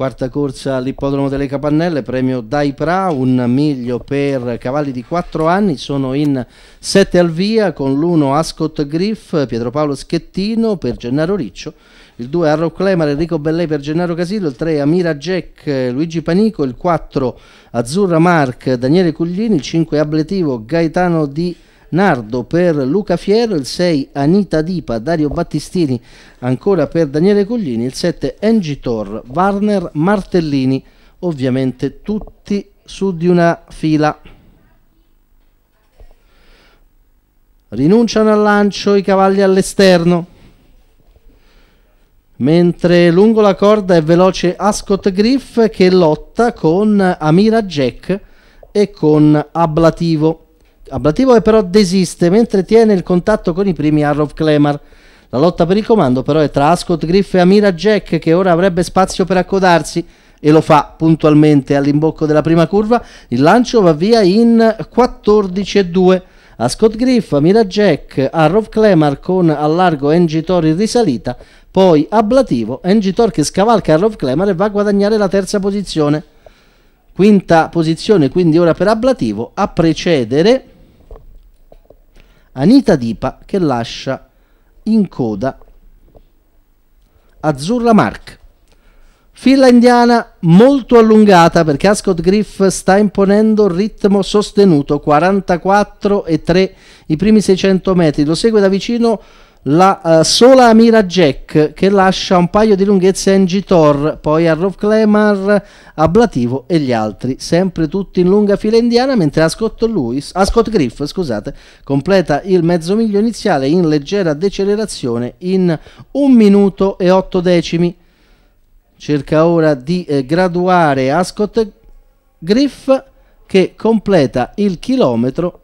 quarta corsa all'ippodromo delle Capannelle, premio Dai Pra, un miglio per cavalli di 4 anni, sono in 7 al via con l'1 Ascot Griff, Pietro Paolo Schettino per Gennaro Riccio, il 2 Arro Clemar, Enrico Bellei per Gennaro Casillo, il 3 Amira Jack, Luigi Panico, il 4 Azzurra Mark, Daniele Cuglini, il 5 Abletivo, Gaetano Di Nardo per Luca Fierro, il 6 Anita Dipa, Dario Battistini ancora per Daniele Coglini, il 7 Engi Tor, Warner Martellini, ovviamente tutti su di una fila. Rinunciano al lancio i cavalli all'esterno mentre lungo la corda è veloce Ascot Griff che lotta con Amira Jack e con Ablativo. Ablativo che però desiste mentre tiene il contatto con i primi Arrow Clemar. La lotta per il comando però è tra Ascot Griff e Amira Jack che ora avrebbe spazio per accodarsi e lo fa puntualmente all'imbocco della prima curva. Il lancio va via in 14,2. A Scott Griff, Mira Jack, a Rov con allargo Engitor in risalita, poi ablativo, Engitor che scavalca a Rov e va a guadagnare la terza posizione. Quinta posizione quindi ora per ablativo, a precedere Anita Dipa che lascia in coda Azzurra Mark. Fila indiana molto allungata perché Ascot Griff sta imponendo ritmo sostenuto 44 e 3 i primi 600 metri. Lo segue da vicino la uh, sola Amira Jack che lascia un paio di lunghezze a Engitor, poi a Rolf Clemar, a Blativo e gli altri, sempre tutti in lunga fila indiana, mentre Ascot, Lewis, Ascot Griff scusate, completa il mezzo miglio iniziale in leggera decelerazione in un minuto e otto decimi. Cerca ora di eh, graduare Ascot Griff che completa il chilometro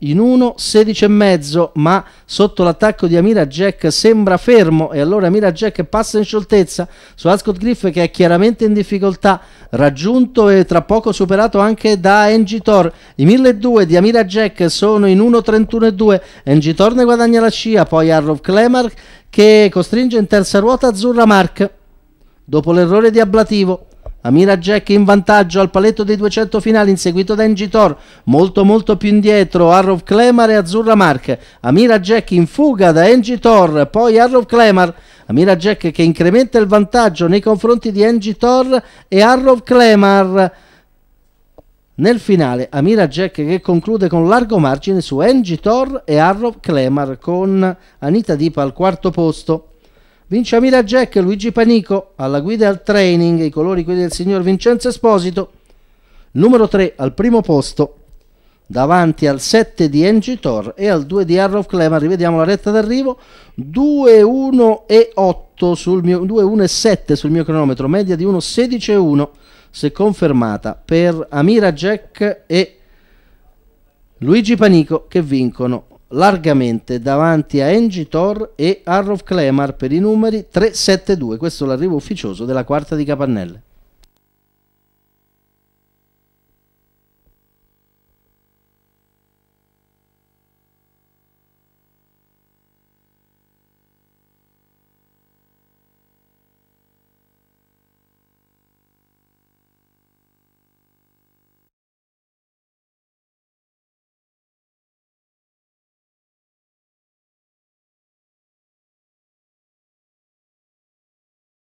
in 1, 16,5 ma sotto l'attacco di Amira Jack sembra fermo e allora Amira Jack passa in scioltezza su Ascot Griff che è chiaramente in difficoltà raggiunto e tra poco superato anche da Engitor i 1.200 di Amira Jack sono in 1.31,2 Engitor ne guadagna la scia poi Arlov Klemark che costringe in terza ruota Azzurra Mark dopo l'errore di ablativo Amira Jack in vantaggio al paletto dei 200 finali inseguito da Engitor, molto molto più indietro Arrov Clemar e Azzurra Mark. Amira Jack in fuga da Engitor, poi Arrov Clemar. Amira Jack che incrementa il vantaggio nei confronti di Engitor e Arrov Clemar. Nel finale Amira Jack che conclude con largo margine su Engitor e Arrov Clemar con Anita Dipa al quarto posto. Vince a Mila Jack Luigi Panico, alla guida e al training, i colori quelli del signor Vincenzo Esposito. Numero 3 al primo posto, davanti al 7 di Engie Tor e al 2 di Arrow of Clema, rivediamo la retta d'arrivo, 2, 1 e 8 sul mio, 2, 1 e 7 sul mio cronometro, media di 1, 16 e 1, se confermata per Amira Jack e Luigi Panico che vincono largamente davanti a Engie Thor e Arrow Clemar per i numeri 3-7-2. Questo è l'arrivo ufficioso della quarta di Capannelle.